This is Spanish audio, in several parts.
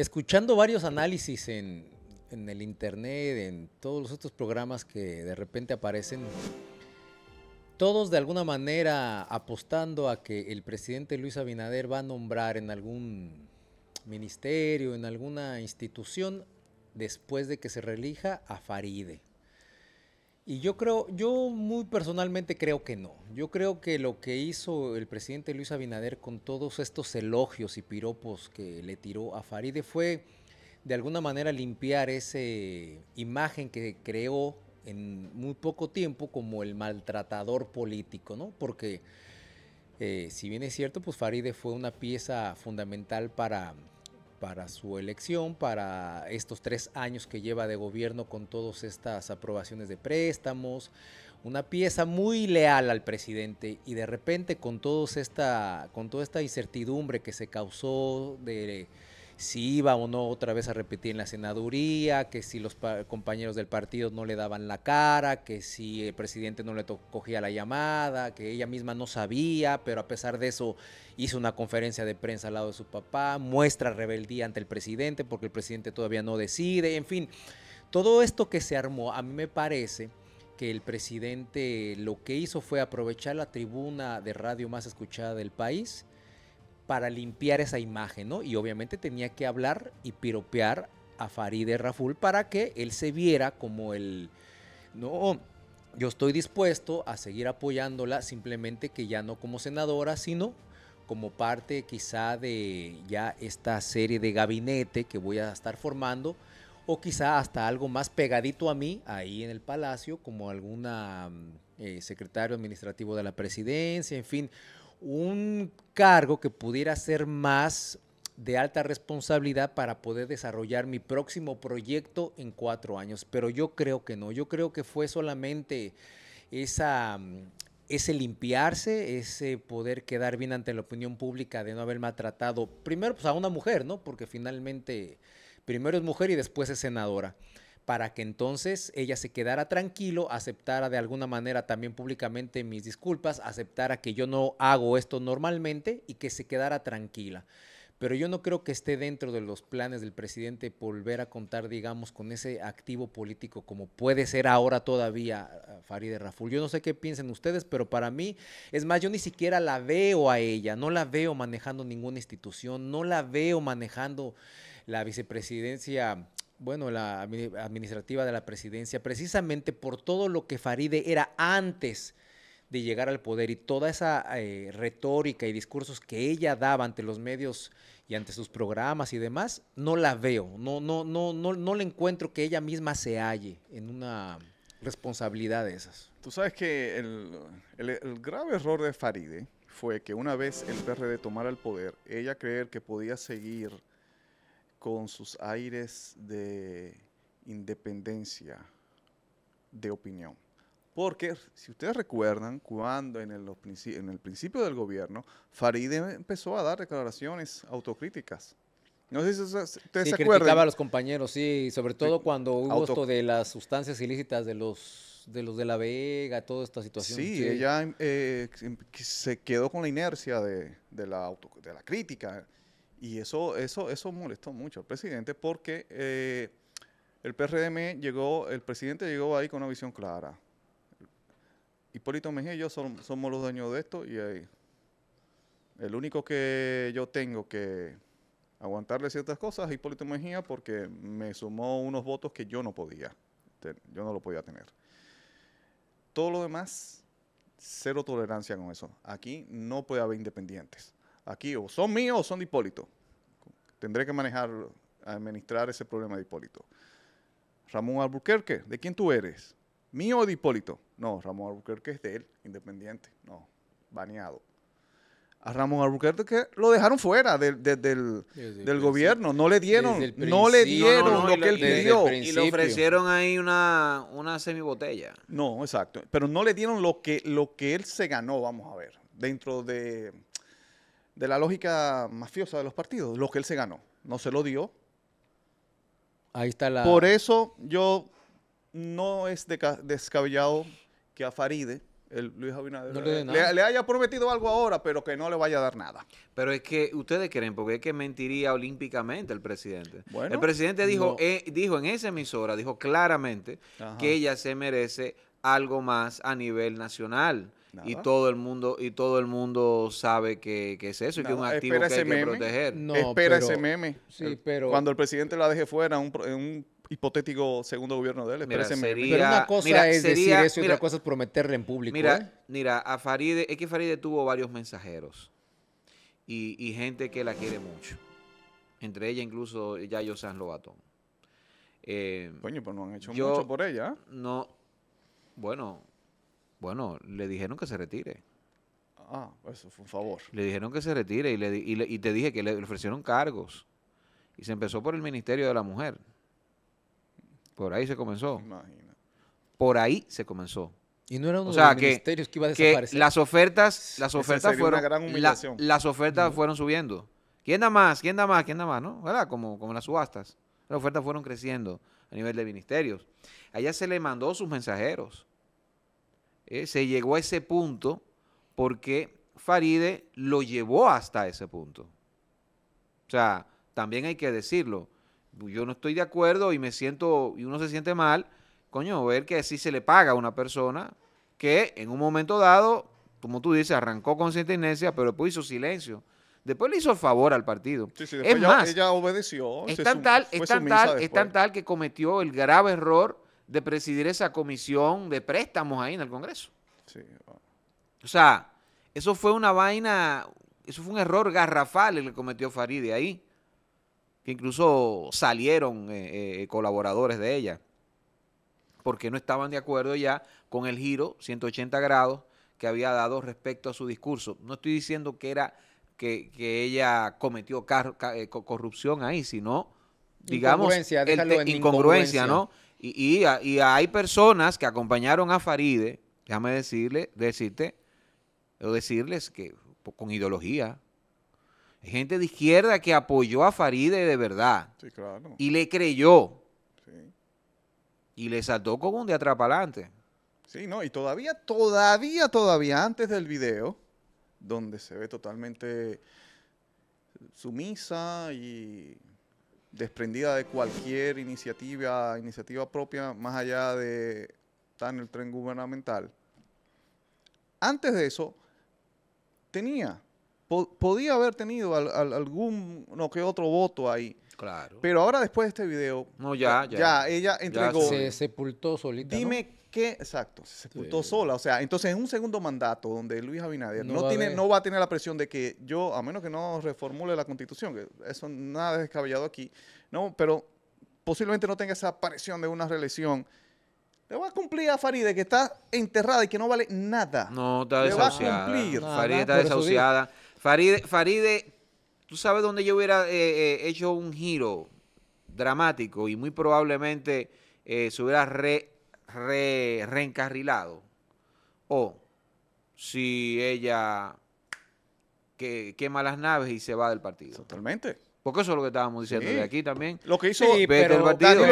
escuchando varios análisis en, el internet, en todos los otros programas que de repente aparecen, todos de alguna manera apostando a que el presidente Luis Abinader va a nombrar en algún ministerio, en alguna institución, después de que se relija a Faride. Y yo creo, yo muy personalmente creo que no. Yo creo que lo que hizo el presidente Luis Abinader con todos estos elogios y piropos que le tiró a Faride fue de alguna manera limpiar esa imagen que creó en muy poco tiempo como el maltratador político, ¿no? Porque eh, si bien es cierto, pues Faride fue una pieza fundamental para para su elección, para estos tres años que lleva de gobierno con todas estas aprobaciones de préstamos, una pieza muy leal al presidente y de repente con, todos esta, con toda esta incertidumbre que se causó de si iba o no otra vez a repetir en la senaduría, que si los compañeros del partido no le daban la cara, que si el presidente no le cogía la llamada, que ella misma no sabía, pero a pesar de eso hizo una conferencia de prensa al lado de su papá, muestra rebeldía ante el presidente porque el presidente todavía no decide, en fin, todo esto que se armó, a mí me parece que el presidente lo que hizo fue aprovechar la tribuna de radio más escuchada del país, para limpiar esa imagen, ¿no? Y obviamente tenía que hablar y piropear a Faride Raful para que él se viera como el, no, yo estoy dispuesto a seguir apoyándola, simplemente que ya no como senadora, sino como parte quizá de ya esta serie de gabinete que voy a estar formando, o quizá hasta algo más pegadito a mí, ahí en el palacio, como alguna mm, eh, secretario administrativo de la presidencia, en fin, un cargo que pudiera ser más de alta responsabilidad para poder desarrollar mi próximo proyecto en cuatro años. Pero yo creo que no, yo creo que fue solamente esa, ese limpiarse, ese poder quedar bien ante la opinión pública de no haber maltratado, primero pues, a una mujer, ¿no? Porque finalmente primero es mujer y después es senadora para que entonces ella se quedara tranquilo, aceptara de alguna manera también públicamente mis disculpas, aceptara que yo no hago esto normalmente y que se quedara tranquila. Pero yo no creo que esté dentro de los planes del presidente volver a contar, digamos, con ese activo político como puede ser ahora todavía ah, Farideh Raful. Yo no sé qué piensen ustedes, pero para mí, es más, yo ni siquiera la veo a ella, no la veo manejando ninguna institución, no la veo manejando la vicepresidencia bueno, la administrativa de la presidencia, precisamente por todo lo que Faride era antes de llegar al poder y toda esa eh, retórica y discursos que ella daba ante los medios y ante sus programas y demás, no la veo, no, no, no, no, no le encuentro que ella misma se halle en una responsabilidad de esas. Tú sabes que el, grave error de Faride fue que una vez el PRD tomara el poder, ella creer que podía seguir con sus aires de independencia de opinión. Porque, si ustedes recuerdan, cuando en el, en el principio del gobierno, Faride em-, empezó a dar declaraciones autocríticas. No sé si ustedes se acuerdan. criticaba a los compañeros, sí, sobre todo cuando hubo esto de las sustancias ilícitas de los de los de la Vega, toda esta situación. Sí, ella em, eh, em, se quedó con la inercia de, la de la crítica. Y eso, eso, eso molestó mucho al presidente porque eh, el PRM llegó, el presidente llegó ahí con una visión clara. Hipólito Mejía y yo somos los dueños de esto y ahí. El único que yo tengo que aguantarle ciertas cosas es Hipólito Mejía porque me sumó unos votos que yo no podía, yo no lo podía tener. Todo lo demás, cero tolerancia con eso. Aquí no puede haber independientes aquí o son míos o son de Hipólito. Tendré que manejar, administrar ese problema de Hipólito. Ramón Albuquerque, ¿de quién tú eres? ¿Mío o de Hipólito? No, Ramón Albuquerque es de él, independiente. No, baneado. A Ramón Albuquerque lo dejaron fuera del, gobierno. No le dieron, no le dieron lo que él pidió. Y le ofrecieron ahí una, una semibotella. No, exacto. Pero no le dieron lo que, lo que él se ganó, vamos a ver. Dentro de de la lógica mafiosa de los partidos, lo que él se ganó. No se lo dio. Ahí está la... Por eso yo no es descabellado que a Faride, el Luis Abinader, le, haya prometido algo ahora, pero que no le vaya a dar nada. Pero es que ustedes creen, porque es que mentiría olímpicamente el presidente. el presidente dijo, eh, dijo en esa emisora, dijo claramente que ella se merece algo más a nivel nacional y todo el mundo y todo el mundo sabe que, que es eso y que es un activo que hay proteger. No, Espera ese meme. pero, Cuando el presidente la deje fuera, un, un hipotético segundo gobierno de él. ese meme. pero una cosa es decir eso y otra cosa es prometerle en público. Mira, ¿eh? mira a es que Faride tuvo varios mensajeros y, gente que la quiere mucho. Entre ella incluso Yayo San Lobatón. Eh, Coño, pues no han hecho mucho por ella. No, bueno, bueno, le dijeron que se retire. Ah, eso fue un favor. Le dijeron que se retire y, le, y, te dije que le ofrecieron cargos. Y se empezó por el Ministerio de la Mujer. Por ahí se comenzó. Por ahí se comenzó. Y no era uno ministerios que iba a desaparecer. Que las ofertas, las ofertas fueron, las ofertas fueron subiendo. ¿Quién da más? ¿Quién da más? ¿Quién da más? ¿No? ¿Verdad? Como, como las subastas. Las ofertas fueron creciendo a nivel de ministerios. Allá se le mandó sus mensajeros. Eh, se llegó a ese punto porque Faride lo llevó hasta ese punto. O sea, también hay que decirlo. Yo no estoy de acuerdo y me siento, y uno se siente mal, coño, ver que así se le paga a una persona que en un momento dado, como tú dices, arrancó con sentencia, pero después hizo silencio. Después le hizo el favor al partido. es ella, más, obedeció. tal, tal, es tan tal que cometió el grave error de presidir esa comisión de préstamos ahí en el Congreso. Sí. O sea, eso fue una vaina, eso fue un error garrafal el que cometió Faride ahí, que incluso salieron eh, eh, colaboradores de ella, porque no estaban de acuerdo ya con el giro 180 grados que había dado respecto a su discurso. No estoy diciendo que era que, ella cometió eh, corrupción ahí, sino, digamos, incongruencia, ¿no? Y, hay personas que acompañaron a Faride, déjame decirle, decirte, o decirles que con ideología. gente de izquierda que apoyó a Faride de verdad. Sí, claro. Y le creyó. Sí. Y le saltó como un de atrapalante. Sí, no, y todavía, todavía, todavía antes del video, donde se ve totalmente sumisa y desprendida de cualquier iniciativa, iniciativa propia, más allá de estar en el tren gubernamental. Antes de eso, tenía, podía haber tenido algún no que otro voto ahí. Claro. Pero ahora después de este video, no, ya, ya, ella entregó. se sepultó solita. Dime ¿Qué? exacto, se sepultó sola. O sea, entonces en un segundo mandato donde Luis Abinader no, va tiene, a no va a tener la presión de que yo, a menos que no reformule la constitución, que eso nada es descabellado aquí, no, pero posiblemente no tenga esa aparición de una reelección. Le va a cumplir a Faride que está enterrada y que no vale nada. No, está Le desahuciada. Va a cumplir. Faride está desahuciada. Faride, tú sabes dónde yo hubiera eh, eh, hecho un giro dramático y muy probablemente eh, se hubiera re reencarrilado o si ella que, quema las naves y se va del partido. Totalmente. Porque eso es lo que estábamos diciendo de aquí también. Lo que hizo pero,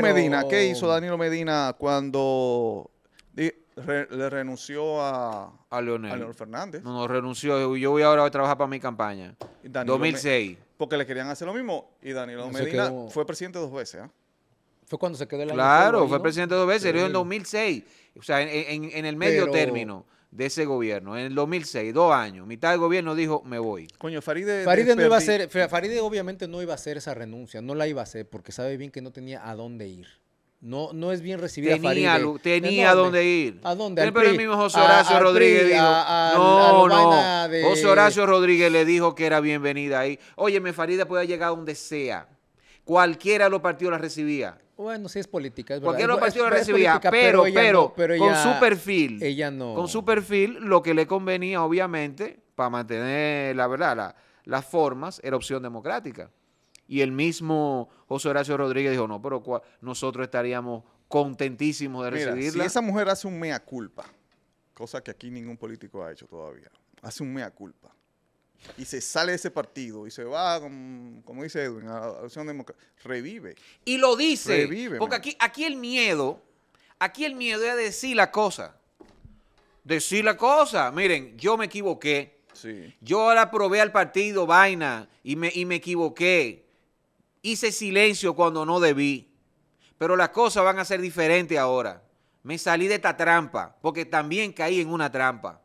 Medina, ¿qué hizo Danilo Medina cuando le renunció a, a, Leonel. a Leonel Fernández? No, no, renunció. Yo voy ahora a trabajar para mi campaña. 2006. porque le querían hacer lo mismo y Danilo Medina fue presidente dos veces. ¿ah? Fue cuando se quedó el Claro, fue presidente dos veces, en en 2006, o sea, en, el medio término de ese gobierno, en el 2006, dos años, mitad del gobierno dijo, me voy. Coño, Faride... Faride no iba a ser Faride obviamente no iba a hacer esa renuncia, no la iba a hacer porque sabe bien que no tenía a dónde ir. No, no es bien recibida tenía, Tenía a dónde ir. ¿A dónde? Pero el mismo Horacio Rodríguez dijo, a, no, no. De... José Horacio Rodríguez le dijo que era bienvenida ahí. Óyeme, Faride puede llegar a donde sea. Cualquiera de los partidos la recibía. Bueno, sí es política, es verdad. Cualquier partido la recibía, pero, pero, con su perfil. Ella no. Con su perfil, lo que le convenía, obviamente, para mantener, la verdad, las formas, era opción democrática. Y el mismo José Horacio Rodríguez dijo, no, pero nosotros estaríamos contentísimos de recibirla. si esa mujer hace un mea culpa, cosa que aquí ningún político ha hecho todavía, hace un mea culpa y se sale de ese partido y se va, como, dice Edwin, a la opción democrática, revive. Y lo dice, revive, porque aquí, aquí el miedo, aquí el miedo es decir la cosa. Decir la cosa, miren, yo me equivoqué. Sí. Yo ahora probé al partido vaina y me, y me equivoqué. Hice silencio cuando no debí. Pero las cosas van a ser diferentes ahora. Me salí de esta trampa, porque también caí en una trampa.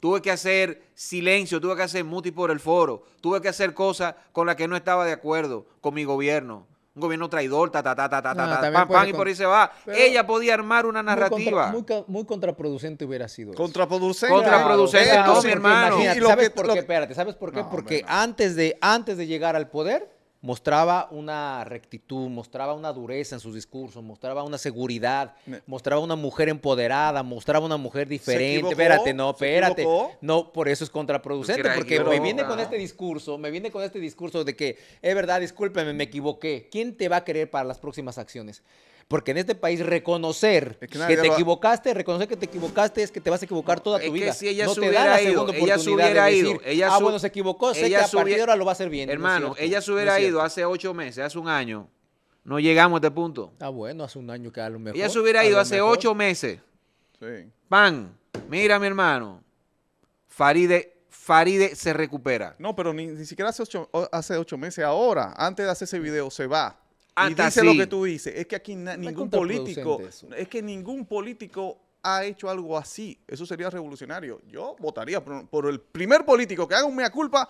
Tuve que hacer silencio, tuve que hacer muti por el foro, tuve que hacer cosas con las que no estaba de acuerdo con mi gobierno. Un gobierno traidor, ta, ta, ta, ta, ta, ta, y por ahí se va. Ella podía armar una narrativa. Muy, muy, contraproducente hubiera sido. Eso. Contraproducente. Contraproducente, no, mi hermano. ¿sabes, por qué? Espérate, ¿sabes por qué? Porque antes de, antes de llegar al poder, mostraba una rectitud, mostraba una dureza en sus discursos, mostraba una seguridad, mostraba una mujer empoderada, mostraba una mujer diferente. espérate, no, espérate. No, por eso es contraproducente, pues porque, me viene con este discurso, me viene con este discurso de que, es verdad, discúlpeme, me equivoqué. ¿Quién te va a querer para las próximas acciones? Porque en este país reconocer que, te equivocaste, reconocer que te equivocaste es que te vas a equivocar toda tu es vida. Que si ella no te ido, ella hubiera ido, ella ah, bueno, se equivocó, sé ella que a partir de ahora lo va a hacer bien. Hermano, ella se hubiera ido hace ocho meses, hace un año, no llegamos a este punto. Ah, bueno, hace un año que a lo mejor. Ella se hubiera ido hace ocho meses. Sí. Pan, mira mi hermano, Faride Faride se recupera. No, pero ni, siquiera hace ocho, hace ocho meses, ahora, antes de hacer ese video, se va. Y ah, dice lo que tú dices. Es que aquí ningún político, es que ningún político ha hecho algo así. Eso sería revolucionario. Yo votaría por, el primer político que haga un mea culpa.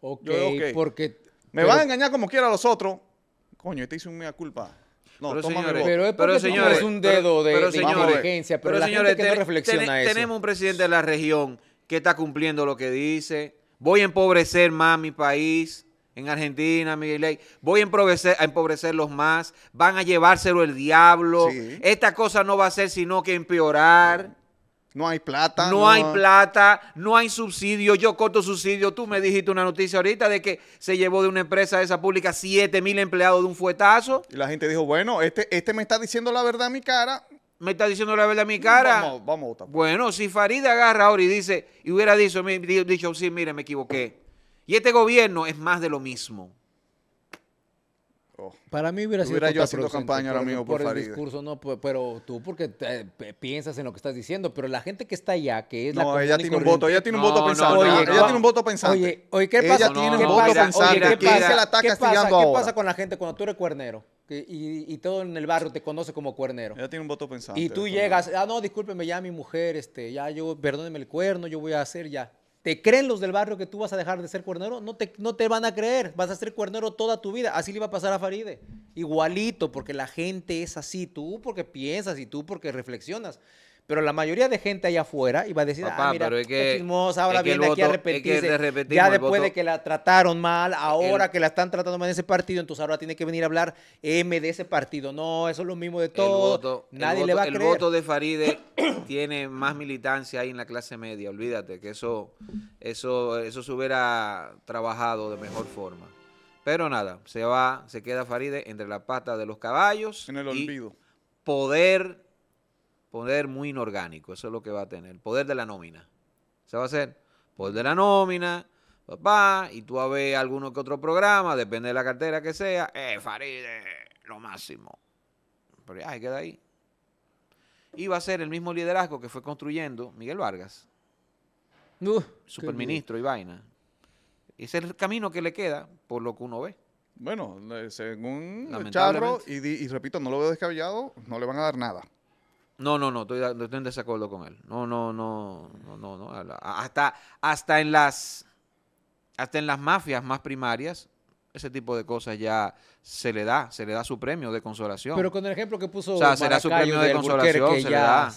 porque... Me van a engañar como quiera los otros. Coño, este hizo un mea culpa. No, pero señores, pero es un dedo de, pero, pero de señores, pero, la que eso. Tenemos un presidente de la región que está cumpliendo lo que dice. Voy a empobrecer más mi país en Argentina, Miguel Ley. Voy a empobrecer, a empobrecerlos más. Van a llevárselo el diablo. Esta cosa no va a ser sino que empeorar. No hay plata. No, hay plata, no hay subsidio. Yo corto subsidio. Tú me dijiste una noticia ahorita de que se llevó de una empresa de esa pública 7 mil empleados de un fuetazo. Y la gente dijo, bueno, este, este me está diciendo la verdad a mi cara. Me está diciendo la verdad a mi cara. Vamos, vamos Bueno, si Farid agarra ahora y dice, y hubiera dicho, dicho sí, mire, me equivoqué y este gobierno es más de lo mismo. Oh. Para mí hubiera sido yo haciendo campaña ahora mismo por, por el discurso, no, pues, pero tú porque piensas en lo que estás diciendo, pero la gente que está allá, que es no, la ella tiene un voto, ella tiene un voto pensante, ella tiene un voto pensante. Oye, ¿qué pasa? Ella tiene un voto pensando. oye, ¿qué, este pasa? ¿qué, pasa? ¿Qué, pasa? con la gente cuando tú eres cuernero? y, todo en el barrio te conoce como cuernero. Ella tiene un voto pensante. Y tú llegas, ah, no, discúlpeme, ya mi mujer, este, ya yo, perdóneme el cuerno, yo voy a hacer ya. ¿Te creen los del barrio que tú vas a dejar de ser cuernero? No te, no te van a creer, vas a ser cuernero toda tu vida. Así le iba a pasar a Faride. Igualito, porque la gente es así, tú porque piensas y tú porque reflexionas. Pero la mayoría de gente allá afuera iba a decir, ah, mira, pero es que, ahora aquí a repetirse. ya después de que la trataron mal, ahora que la están tratando mal en ese partido, entonces ahora tiene que venir a hablar M de ese partido. No, eso es lo mismo de todo. Nadie le va a creer. El voto de Faride tiene más militancia ahí en la clase media. Olvídate que eso, eso, eso se hubiera trabajado de mejor forma. Pero nada, se va, se queda Faride entre la pata de los caballos. En el olvido. poder poder muy inorgánico, eso es lo que va a tener, el poder de la nómina. Se va a hacer poder de la nómina, papá, y tú a ver alguno que otro programa, depende de la cartera que sea, eh, Faride, eh, lo máximo. Pero ya, queda ahí. Y va a ser el mismo liderazgo que fue construyendo Miguel Vargas, superministro y vaina. Ese es el camino que le queda por lo que uno ve. Bueno, eh, según Charro, y, y repito, no lo veo descabellado, no le van a dar nada. No, no, no, estoy, estoy, en desacuerdo con él. No, no, no, no, no, no. Hasta, hasta en las hasta en las mafias más primarias, ese tipo de cosas ya se le da, se le da su premio de consolación. Pero con el ejemplo que puso. O sea, será su premio de, consolación, se le da.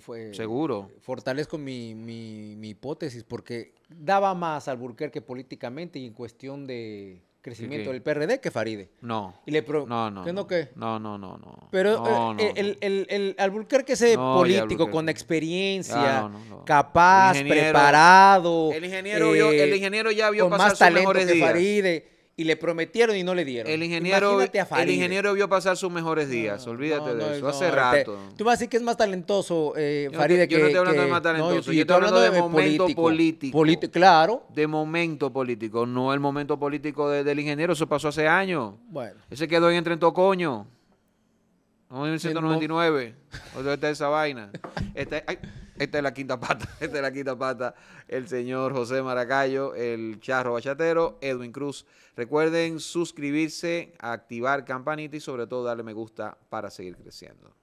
Fue, Seguro. Fortalezco mi, mi, mi hipótesis, porque daba más al Burker que políticamente y en cuestión de crecimiento del PRD que Faride. No. Y le pro... No, no. ¿Qué no, no No, no, Pero no, eh, el, el, el, que ese eh, político con experiencia, ah, capaz, preparado. El ingeniero, el eh, ingeniero ya vio pasar más talento sus mejores Faride y le prometieron y no le dieron. El ingeniero, el ingeniero vio pasar sus mejores días, olvídate de eso, hace este, rato. tú vas a decir que es más talentoso eh, yo, que... Yo no estoy hablando de más talentoso, yo, estoy, hablando, de, momento político. claro. De momento político, no el momento político del ingeniero, eso pasó hace años. Bueno. Ese quedó en Trento Coño, en 1999, o sea, está esa vaina. Está, esta es la quinta pata, esta es la quinta pata. El señor José Maracayo, el charro bachatero, Edwin Cruz. Recuerden suscribirse, activar campanita y sobre todo darle me gusta para seguir creciendo.